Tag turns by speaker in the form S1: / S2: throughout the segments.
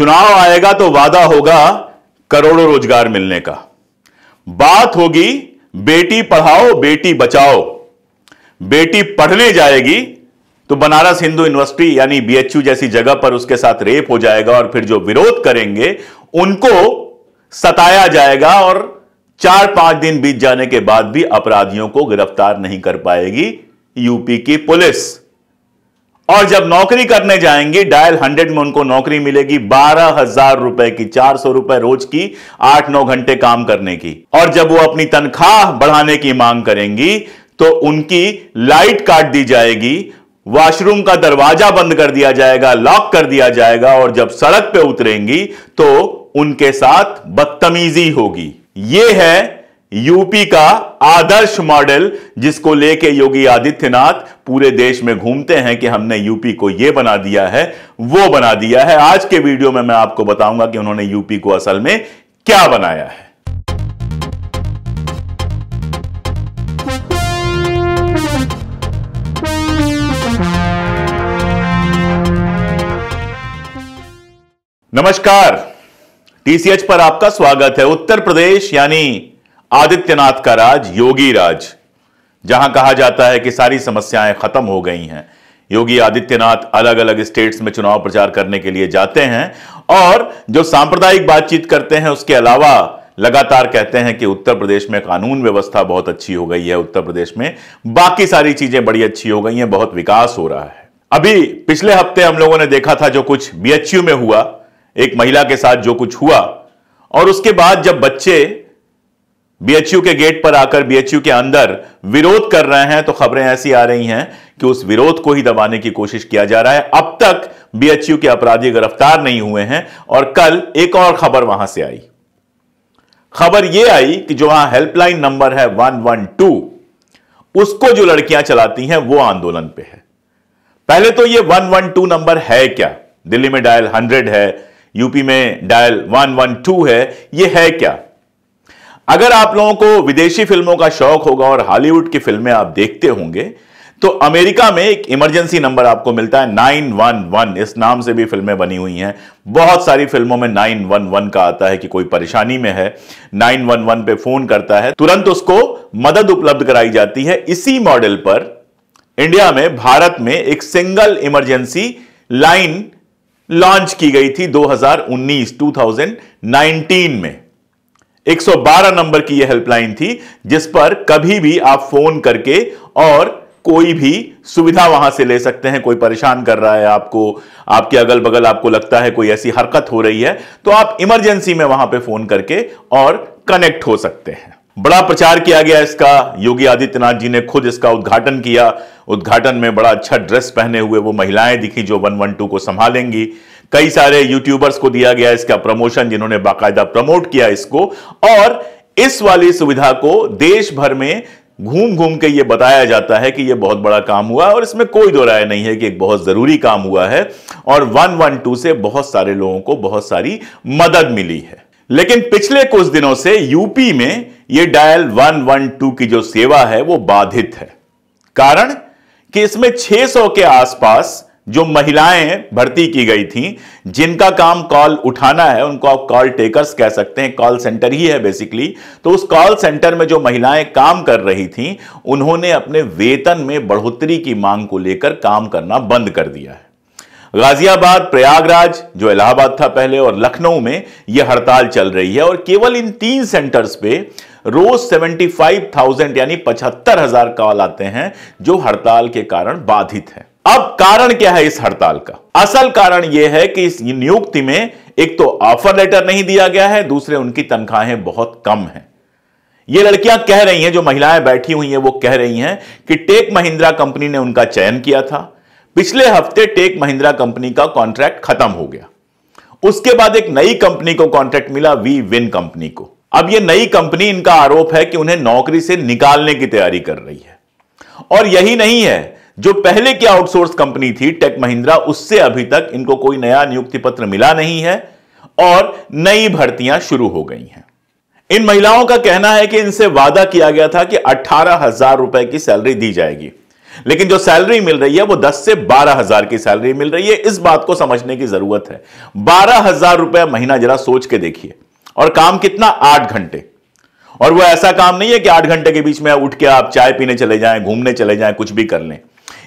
S1: चुनाव आएगा तो वादा होगा करोड़ों रोजगार मिलने का बात होगी बेटी पढ़ाओ बेटी बचाओ बेटी पढ़ने जाएगी तो बनारस हिंदू यूनिवर्सिटी यानी बीएचयू जैसी जगह पर उसके साथ रेप हो जाएगा और फिर जो विरोध करेंगे उनको सताया जाएगा और चार पांच दिन बीत जाने के बाद भी अपराधियों को गिरफ्तार नहीं कर पाएगी यूपी की पुलिस और जब नौकरी करने जाएंगी डायल हंड्रेड में उनको नौकरी मिलेगी बारह हजार रुपए की चार सौ रुपए रोज की आठ नौ घंटे काम करने की और जब वो अपनी तनख्वाह बढ़ाने की मांग करेंगी तो उनकी लाइट काट दी जाएगी वॉशरूम का दरवाजा बंद कर दिया जाएगा लॉक कर दिया जाएगा और जब सड़क पे उतरेंगी तो उनके साथ बदतमीजी होगी ये है यूपी का आदर्श मॉडल जिसको लेके योगी आदित्यनाथ पूरे देश में घूमते हैं कि हमने यूपी को यह बना दिया है वो बना दिया है आज के वीडियो में मैं आपको बताऊंगा कि उन्होंने यूपी को असल में क्या बनाया है नमस्कार टीसीएच पर आपका स्वागत है उत्तर प्रदेश यानी आदित्यनाथ का राज योगी राज जहां कहा जाता है कि सारी समस्याएं खत्म हो गई हैं योगी आदित्यनाथ अलग अलग स्टेट्स में चुनाव प्रचार करने के लिए जाते हैं और जो सांप्रदायिक बातचीत करते हैं उसके अलावा लगातार कहते हैं कि उत्तर प्रदेश में कानून व्यवस्था बहुत अच्छी हो गई है उत्तर प्रदेश में बाकी सारी चीजें बड़ी अच्छी हो गई हैं बहुत विकास हो रहा है अभी पिछले हफ्ते हम लोगों ने देखा था जो कुछ बीएचयू में हुआ एक महिला के साथ जो कुछ हुआ और उसके बाद जब बच्चे बीएचयू के गेट पर आकर बीएचयू के अंदर विरोध कर रहे हैं तो खबरें ऐसी आ रही हैं कि उस विरोध को ही दबाने की कोशिश किया जा रहा है अब तक बीएचयू के अपराधी गिरफ्तार नहीं हुए हैं और कल एक और खबर वहां से आई खबर यह आई कि जो वहां हेल्पलाइन नंबर है 112 उसको जो लड़कियां चलाती हैं वो आंदोलन पे है पहले तो वन 112 नंबर है क्या दिल्ली में डायल 100 है यूपी में डायल 112 है यह है क्या अगर आप लोगों को विदेशी फिल्मों का शौक होगा और हॉलीवुड की फिल्में आप देखते होंगे तो अमेरिका में एक इमरजेंसी नंबर आपको मिलता है 911 इस नाम से भी फिल्में बनी हुई हैं बहुत सारी फिल्मों में 911 का आता है कि कोई परेशानी में है 911 पे फोन करता है तुरंत उसको मदद उपलब्ध कराई जाती है इसी मॉडल पर इंडिया में भारत में एक सिंगल इमरजेंसी लाइन लॉन्च की गई थी 2019 2019 में 112 नंबर की यह हेल्पलाइन थी जिस पर कभी भी आप फोन करके और कोई भी सुविधा वहां से ले सकते हैं कोई परेशान कर रहा है आपको आपके अगल बगल आपको लगता है कोई ऐसी हरकत हो रही है तो आप इमरजेंसी में वहां पे फोन करके और कनेक्ट हो सकते हैं बड़ा प्रचार किया गया इसका योगी आदित्यनाथ जी ने खुद इसका उद्घाटन किया उद्घाटन में बड़ा अच्छा ड्रेस पहने हुए वो महिलाएं दिखी जो वन को संभालेंगी कई सारे यूट्यूबर्स को दिया गया इसका प्रमोशन जिन्होंने बाकायदा प्रमोट किया इसको और इस वाली सुविधा को देश भर में घूम घूम के ये बताया जाता है कि ये बहुत बड़ा काम हुआ है और इसमें कोई दो राय नहीं है कि एक बहुत ज़रूरी काम हुआ है और 112 से बहुत सारे लोगों को बहुत सारी मदद मिली है लेकिन पिछले कुछ दिनों से यूपी में ये डायल 112 की जो सेवा है वो बाधित है कारण कि इसमें 600 के आसपास जो महिलाएं भर्ती की गई थी जिनका काम कॉल उठाना है उनको आप कॉल टेकर्स कह सकते हैं कॉल सेंटर ही है बेसिकली तो उस कॉल सेंटर में जो महिलाएं काम कर रही थी उन्होंने अपने वेतन में बढ़ोतरी की मांग को लेकर काम करना बंद कर दिया है गाजियाबाद प्रयागराज जो इलाहाबाद था पहले और लखनऊ में यह हड़ताल चल रही है और केवल इन तीन सेंटर्स पे रोज 75,000 यानी पचहत्तर हजार कॉल आते हैं जो हड़ताल के कारण बाधित हैं अब कारण क्या है इस हड़ताल का असल कारण यह है कि इस नियुक्ति में एक तो ऑफर लेटर नहीं दिया गया है दूसरे उनकी तनख्वाहें बहुत कम हैं ये लड़कियां कह रही हैं जो महिलाएं बैठी हुई हैं वो कह रही हैं कि टेक महिंद्रा कंपनी ने उनका चयन किया था पिछले हफ्ते टेक महिंद्रा कंपनी का कॉन्ट्रैक्ट खत्म हो गया उसके बाद एक नई कंपनी को कॉन्ट्रैक्ट मिला वी विन कंपनी को अब ये नई कंपनी इनका आरोप है कि उन्हें नौकरी से निकालने की तैयारी कर रही है और यही नहीं है जो पहले की आउटसोर्स कंपनी थी टेक महिंद्रा उससे अभी तक इनको कोई नया नियुक्ति पत्र मिला नहीं है और नई भर्तियां शुरू हो गई हैं इन महिलाओं का कहना है कि इनसे वादा किया गया था कि अठारह हजार रुपए की सैलरी दी जाएगी लेकिन जो सैलरी मिल रही है वो 10 से बारह हजार की सैलरी मिल रही है इस बात को समझने की जरूरत है बारह हजार रुपए महीना जरा सोच के देखिए और काम कितना आठ घंटे और वो ऐसा काम नहीं है कि आठ घंटे के बीच में उठ के आप चाय पीने चले जाएं घूमने चले जाएं कुछ भी कर लें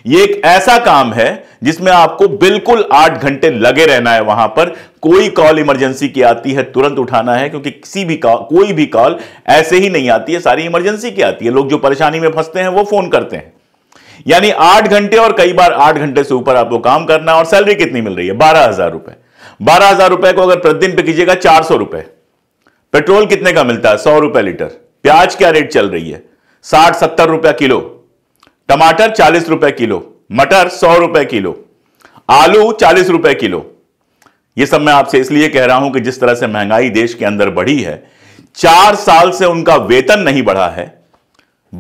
S1: ये एक ऐसा काम है जिसमें आपको बिल्कुल आठ घंटे लगे रहना है वहां पर कोई कॉल इमरजेंसी की आती है तुरंत उठाना है क्योंकि किसी भी कॉल कोई भी कॉल ऐसे ही नहीं आती है सारी इमरजेंसी की आती है लोग जो परेशानी में फंसते हैं वो फोन करते हैं यानी आठ घंटे और कई बार आठ घंटे से ऊपर आपको काम करना है और सैलरी कितनी मिल रही है बारह हजार रुपए बारह हजार रुपए को अगर प्रतिदिन पे कीजिएगा चार सौ रुपए पेट्रोल कितने का मिलता है सौ रुपए लीटर प्याज क्या रेट चल रही है साठ सत्तर रुपया किलो टमाटर चालीस रुपए किलो मटर सौ रुपए किलो आलू चालीस रुपए किलो ये सब मैं आपसे इसलिए कह रहा हूं कि जिस तरह से महंगाई देश के अंदर बढ़ी है चार साल से उनका वेतन नहीं बढ़ा है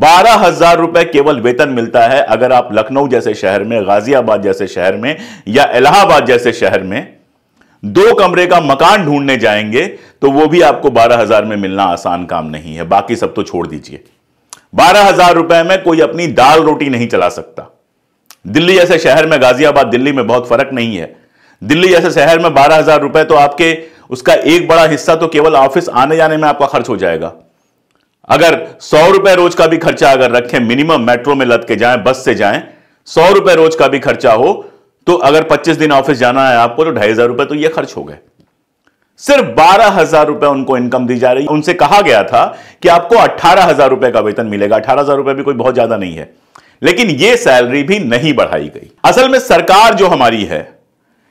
S1: बारह हजार रुपए केवल वेतन मिलता है अगर आप लखनऊ जैसे शहर में गाजियाबाद जैसे शहर में या इलाहाबाद जैसे शहर में दो कमरे का मकान ढूंढने जाएंगे तो वो भी आपको बारह हजार में मिलना आसान काम नहीं है बाकी सब तो छोड़ दीजिए बारह हजार रुपए में कोई अपनी दाल रोटी नहीं चला सकता दिल्ली जैसे शहर में गाजियाबाद दिल्ली में बहुत फर्क नहीं है दिल्ली जैसे शहर में बारह हजार रुपए तो आपके उसका एक बड़ा हिस्सा तो केवल ऑफिस आने जाने में आपका खर्च हो जाएगा अगर सौ रुपए रोज का भी खर्चा अगर रखें मिनिमम मेट्रो में लद के जाए बस से जाए सौ रुपए रोज का भी खर्चा हो तो अगर पच्चीस दिन ऑफिस जाना है आपको तो ढाई हजार रुपए तो ये खर्च हो गए सिर्फ बारह हजार रुपए उनको इनकम दी जा रही उनसे कहा गया था कि आपको अट्ठारह हजार रुपए का वेतन मिलेगा अठारह हजार रुपए भी कोई बहुत ज्यादा नहीं है लेकिन यह सैलरी भी नहीं बढ़ाई गई असल में सरकार जो हमारी है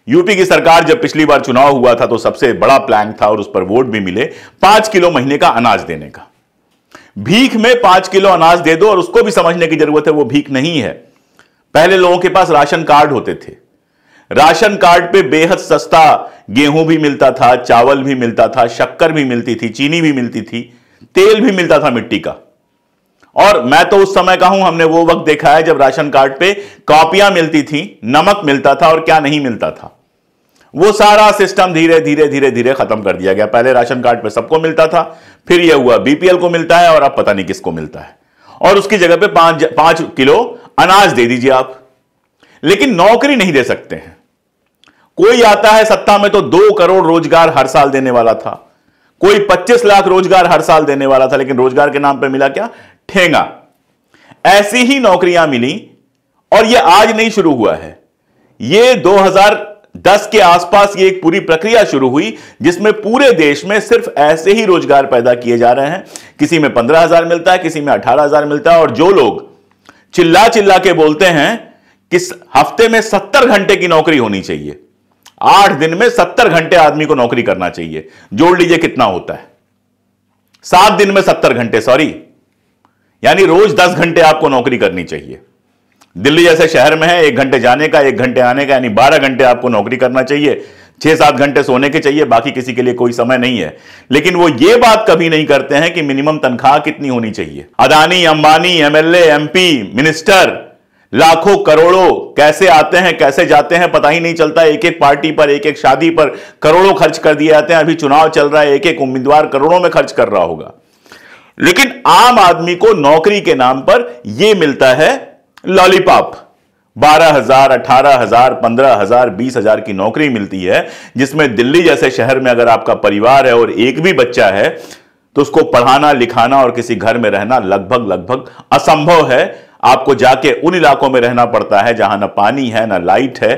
S1: यूपी की सरकार जब पिछली बार चुनाव हुआ था तो सबसे बड़ा प्लान था और उस पर वोट भी मिले पांच किलो महीने का अनाज देने का भीख में पांच किलो अनाज दे दो और उसको भी समझने की जरूरत है वो भीख नहीं है पहले लोगों के पास राशन कार्ड होते थे राशन कार्ड पे बेहद सस्ता गेहूं भी मिलता था चावल भी मिलता था शक्कर भी मिलती थी चीनी भी मिलती थी तेल भी मिलता था मिट्टी का और मैं तो उस समय का हूं हमने वो वक्त देखा है जब राशन कार्ड पे कॉपियां मिलती थी नमक मिलता था और क्या नहीं मिलता था वो सारा सिस्टम धीरे धीरे धीरे धीरे खत्म कर दिया गया पहले राशन कार्ड पे सबको मिलता था फिर यह हुआ बीपीएल को मिलता है और अब पता नहीं किसको मिलता है और उसकी जगह पे पांच पांच किलो अनाज दे दीजिए आप लेकिन नौकरी नहीं दे सकते हैं कोई आता है सत्ता में तो दो करोड़ रोजगार हर साल देने वाला था कोई 25 लाख रोजगार हर साल देने वाला था लेकिन रोजगार के नाम पर मिला क्या ठेंगा ऐसी ही नौकरियां मिली और यह आज नहीं शुरू हुआ है यह 2010 के आसपास ये एक पूरी प्रक्रिया शुरू हुई जिसमें पूरे देश में सिर्फ ऐसे ही रोजगार पैदा किए जा रहे हैं किसी में पंद्रह हजार मिलता है किसी में अठारह हजार मिलता है और जो लोग चिल्ला चिल्ला के बोलते हैं कि हफ्ते में सत्तर घंटे की नौकरी होनी चाहिए आठ दिन में सत्तर घंटे आदमी को नौकरी करना चाहिए जोड़ लीजिए कितना होता है सात दिन में सत्तर घंटे सॉरी यानी रोज दस घंटे आपको नौकरी करनी चाहिए दिल्ली जैसे शहर में है एक घंटे जाने का एक घंटे आने का यानी बारह घंटे आपको नौकरी करना चाहिए छह सात घंटे सोने के चाहिए बाकी किसी के लिए कोई समय नहीं है लेकिन वो ये बात कभी नहीं करते हैं कि मिनिमम तनख्वाह कितनी होनी चाहिए Adani Ambani MLA MP minister लाखों करोड़ों कैसे आते हैं कैसे जाते हैं पता ही नहीं चलता एक एक पार्टी पर एक एक शादी पर करोड़ों खर्च कर दिए जाते हैं अभी चुनाव चल रहा है एक एक उम्मीदवार करोड़ों में खर्च कर रहा होगा लेकिन आम आदमी को नौकरी के नाम पर यह मिलता है लॉलीपॉप बारह हजार अठारह हजार पंद्रह हजार बीस हजार की नौकरी मिलती है जिसमें दिल्ली जैसे शहर में अगर आपका परिवार है और एक भी बच्चा है तो उसको पढ़ाना लिखाना और किसी घर में रहना लगभग लगभग असंभव है आपको जाके उन इलाकों में रहना पड़ता है जहां ना पानी है ना लाइट है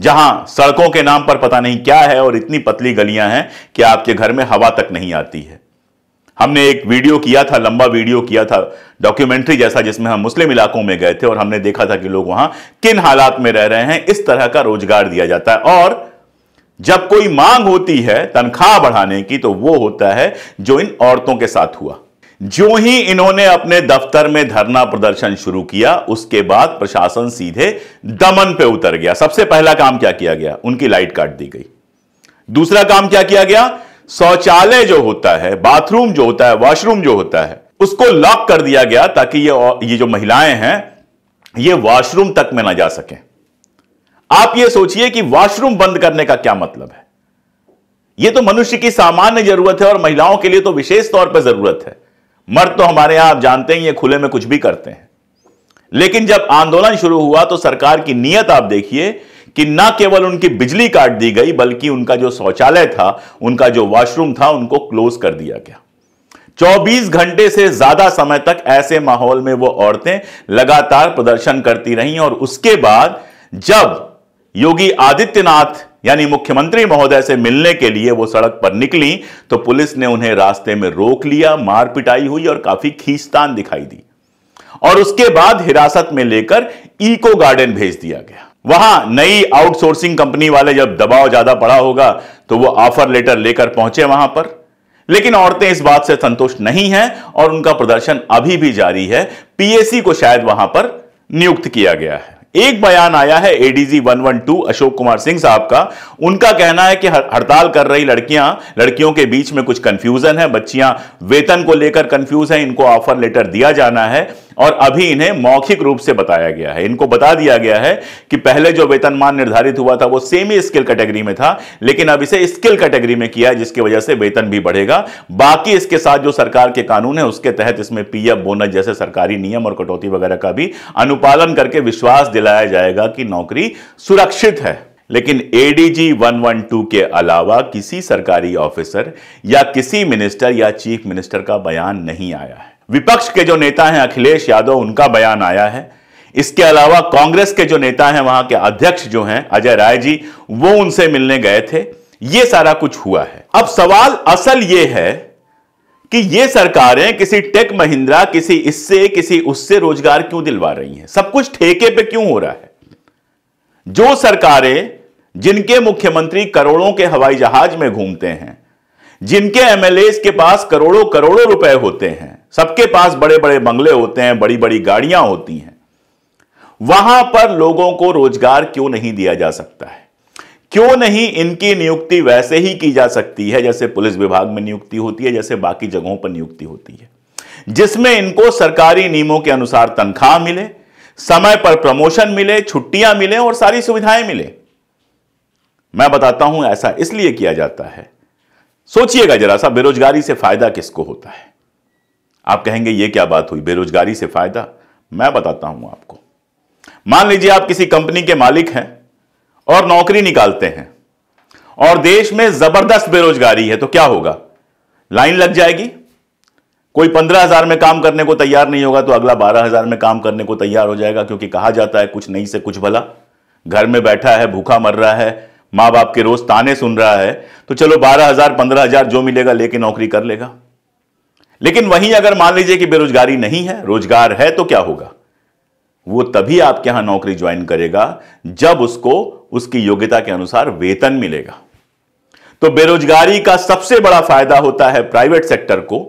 S1: जहां सड़कों के नाम पर पता नहीं क्या है और इतनी पतली गलियां हैं कि आपके घर में हवा तक नहीं आती है हमने एक वीडियो किया था लंबा वीडियो किया था डॉक्यूमेंट्री जैसा जिसमें हम मुस्लिम इलाकों में गए थे और हमने देखा था कि लोग वहां किन हालात में रह रहे हैं इस तरह का रोजगार दिया जाता है और जब कोई मांग होती है तनख्वाह बढ़ाने की तो वो होता है जो इन औरतों के साथ हुआ जो ही इन्होंने अपने दफ्तर में धरना प्रदर्शन शुरू किया उसके बाद प्रशासन सीधे दमन पे उतर गया सबसे पहला काम क्या किया गया उनकी लाइट काट दी गई दूसरा काम क्या किया गया शौचालय जो होता है बाथरूम जो होता है वॉशरूम जो होता है उसको लॉक कर दिया गया ताकि ये ये जो महिलाएं हैं ये वॉशरूम तक में ना जा सके आप ये सोचिए कि वॉशरूम बंद करने का क्या मतलब है यह तो मनुष्य की सामान्य जरूरत है और महिलाओं के लिए तो विशेष तौर पर जरूरत है मर्द तो हमारे यहां आप जानते हैं ये खुले में कुछ भी करते हैं लेकिन जब आंदोलन शुरू हुआ तो सरकार की नीयत आप देखिए कि न केवल उनकी बिजली काट दी गई बल्कि उनका जो शौचालय था उनका जो वॉशरूम था उनको क्लोज कर दिया गया 24 घंटे से ज्यादा समय तक ऐसे माहौल में वो औरतें लगातार प्रदर्शन करती रहीं और उसके बाद जब योगी आदित्यनाथ यानी मुख्यमंत्री महोदय से मिलने के लिए वो सड़क पर निकली तो पुलिस ने उन्हें रास्ते में रोक लिया मार पिटाई हुई और काफी खींचतान दिखाई दी और उसके बाद हिरासत में लेकर इको गार्डन भेज दिया गया वहां नई आउटसोर्सिंग कंपनी वाले जब दबाव ज्यादा पड़ा होगा तो वो ऑफर लेटर लेकर पहुंचे वहां पर लेकिन औरतें इस बात से संतुष्ट नहीं हैं और उनका प्रदर्शन अभी भी जारी है पीएसी को शायद वहां पर नियुक्त किया गया है एक बयान आया है एडीजी 112 अशोक कुमार सिंह साहब का उनका कहना है कि हड़ताल कर रही लड़कियां लड़कियों के बीच में कुछ कंफ्यूजन है बच्चियां वेतन को लेकर कंफ्यूज हैं इनको ऑफर लेटर दिया जाना है और अभी इन्हें मौखिक रूप से बताया गया है इनको बता दिया गया है कि पहले जो वेतनमान निर्धारित हुआ था वो सेमी स्किल कैटेगरी में था लेकिन अब इसे स्किल कैटेगरी में किया है जिसकी वजह से वेतन भी बढ़ेगा बाकी इसके साथ जो सरकार के कानून है उसके तहत इसमें पीएफ बोनस जैसे सरकारी नियम और कटौती वगैरह का भी अनुपालन करके विश्वास दिलाया जाएगा कि नौकरी सुरक्षित है लेकिन एडीजी 112 के अलावा किसी सरकारी ऑफिसर या किसी मिनिस्टर या चीफ मिनिस्टर का बयान नहीं आया है विपक्ष के जो नेता हैं अखिलेश यादव उनका बयान आया है इसके अलावा कांग्रेस के जो नेता हैं वहां के अध्यक्ष जो हैं अजय राय जी वो उनसे मिलने गए थे ये सारा कुछ हुआ है अब सवाल असल ये है कि ये सरकारें किसी टेक महिंद्रा किसी इससे किसी उससे रोजगार क्यों दिलवा रही हैं सब कुछ ठेके पे क्यों हो रहा है जो सरकारें जिनके मुख्यमंत्री करोड़ों के हवाई जहाज में घूमते हैं जिनके एमएलए के पास करोड़ों करोड़ों रुपए होते हैं सबके पास बड़े बड़े बंगले होते हैं बड़ी बड़ी गाड़ियां होती हैं वहां पर लोगों को रोजगार क्यों नहीं दिया जा सकता है क्यों नहीं इनकी नियुक्ति वैसे ही की जा सकती है जैसे पुलिस विभाग में नियुक्ति होती है जैसे बाकी जगहों पर नियुक्ति होती है जिसमें इनको सरकारी नियमों के अनुसार तनख्वाह मिले समय पर प्रमोशन मिले छुट्टियां मिले और सारी सुविधाएं मिले मैं बताता हूं ऐसा इसलिए किया जाता है सोचिएगा जरा सा बेरोजगारी से फायदा किसको होता है आप कहेंगे ये क्या बात हुई बेरोजगारी से फायदा मैं बताता हूं आपको मान लीजिए आप किसी कंपनी के मालिक हैं और नौकरी निकालते हैं और देश में जबरदस्त बेरोजगारी है तो क्या होगा लाइन लग जाएगी कोई पंद्रह हजार में काम करने को तैयार नहीं होगा तो अगला बारह हजार में काम करने को तैयार हो जाएगा क्योंकि कहा जाता है कुछ नहीं से कुछ भला घर में बैठा है भूखा मर रहा है माँ बाप के रोज ताने सुन रहा है तो चलो बारह हजार पंद्रह हजार जो मिलेगा लेके नौकरी कर लेगा लेकिन वहीं अगर मान लीजिए कि बेरोजगारी नहीं है रोजगार है तो क्या होगा वो तभी आपके यहां नौकरी ज्वाइन करेगा जब उसको उसकी योग्यता के अनुसार वेतन मिलेगा तो बेरोजगारी का सबसे बड़ा फायदा होता है प्राइवेट सेक्टर को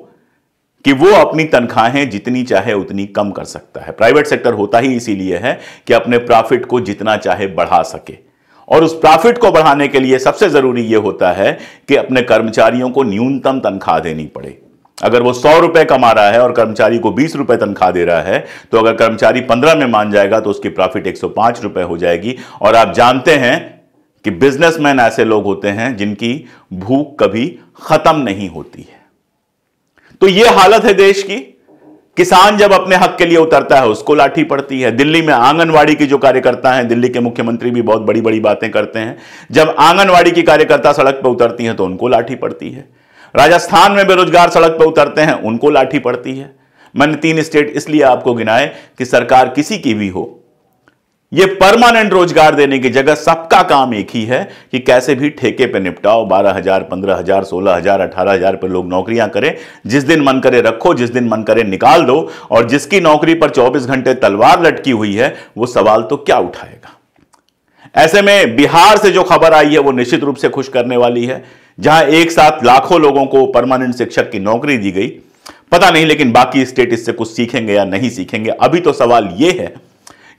S1: कि वो अपनी तनख्वाहें जितनी चाहे उतनी कम कर सकता है प्राइवेट सेक्टर होता ही इसीलिए है कि अपने प्रॉफिट को जितना चाहे बढ़ा सके और उस प्रॉफिट को बढ़ाने के लिए सबसे जरूरी यह होता है कि अपने कर्मचारियों को न्यूनतम तनख्वाह देनी पड़े अगर वो सौ रुपए कमा रहा है और कर्मचारी को बीस रुपए तनख्वाह दे रहा है तो अगर कर्मचारी पंद्रह में मान जाएगा तो उसकी प्रॉफिट एक सौ पांच रुपए हो जाएगी और आप जानते हैं कि बिजनेसमैन ऐसे लोग होते हैं जिनकी भूख कभी खत्म नहीं होती है तो यह हालत है देश की किसान जब अपने हक के लिए उतरता है उसको लाठी पड़ती है दिल्ली में आंगनवाड़ी की जो कार्यकर्ता हैं दिल्ली के मुख्यमंत्री भी बहुत बड़ी बड़ी बातें करते हैं जब आंगनवाड़ी की कार्यकर्ता सड़क पर उतरती हैं तो उनको लाठी पड़ती है राजस्थान में बेरोजगार सड़क पर उतरते हैं उनको लाठी पड़ती है मैंने तीन स्टेट इसलिए आपको गिनाए कि सरकार किसी की भी हो यह परमानेंट रोजगार देने की जगह सबका काम एक ही है कि कैसे भी ठेके पे निपटाओ बारह हजार पंद्रह हजार सोलह हजार अठारह हजार पर लोग नौकरियां करें जिस दिन मन करे रखो जिस दिन मन करे निकाल दो और जिसकी नौकरी पर 24 घंटे तलवार लटकी हुई है वो सवाल तो क्या उठाएगा ऐसे में बिहार से जो खबर आई है वो निश्चित रूप से खुश करने वाली है जहां एक साथ लाखों लोगों को परमानेंट शिक्षक की नौकरी दी गई पता नहीं लेकिन बाकी स्टेट इससे कुछ सीखेंगे या नहीं सीखेंगे अभी तो सवाल यह है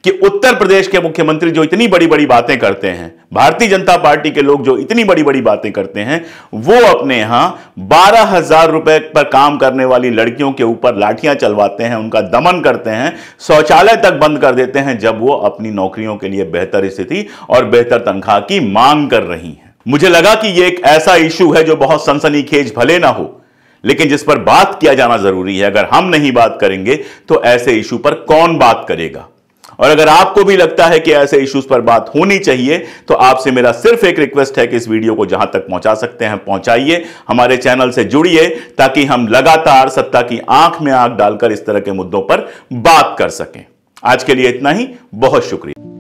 S1: कि उत्तर प्रदेश के मुख्यमंत्री जो इतनी बड़ी बड़ी बातें करते हैं भारतीय जनता पार्टी के लोग जो इतनी बड़ी बड़ी बातें करते हैं वो अपने यहां बारह हजार रुपए पर काम करने वाली लड़कियों के ऊपर लाठियां चलवाते हैं उनका दमन करते हैं शौचालय तक बंद कर देते हैं जब वो अपनी नौकरियों के लिए बेहतर स्थिति और बेहतर तनख्वाह की मांग कर रही हैं मुझे लगा कि यह एक ऐसा इशू है जो बहुत सनसनीखेज भले ना हो लेकिन जिस पर बात किया जाना जरूरी है अगर हम नहीं बात करेंगे तो ऐसे इशू पर कौन बात करेगा और अगर आपको भी लगता है कि ऐसे इश्यूज पर बात होनी चाहिए तो आपसे मेरा सिर्फ एक रिक्वेस्ट है कि इस वीडियो को जहां तक पहुंचा सकते हैं पहुंचाइए हमारे चैनल से जुड़िए ताकि हम लगातार सत्ता की आंख में आंख डालकर इस तरह के मुद्दों पर बात कर सकें आज के लिए इतना ही बहुत शुक्रिया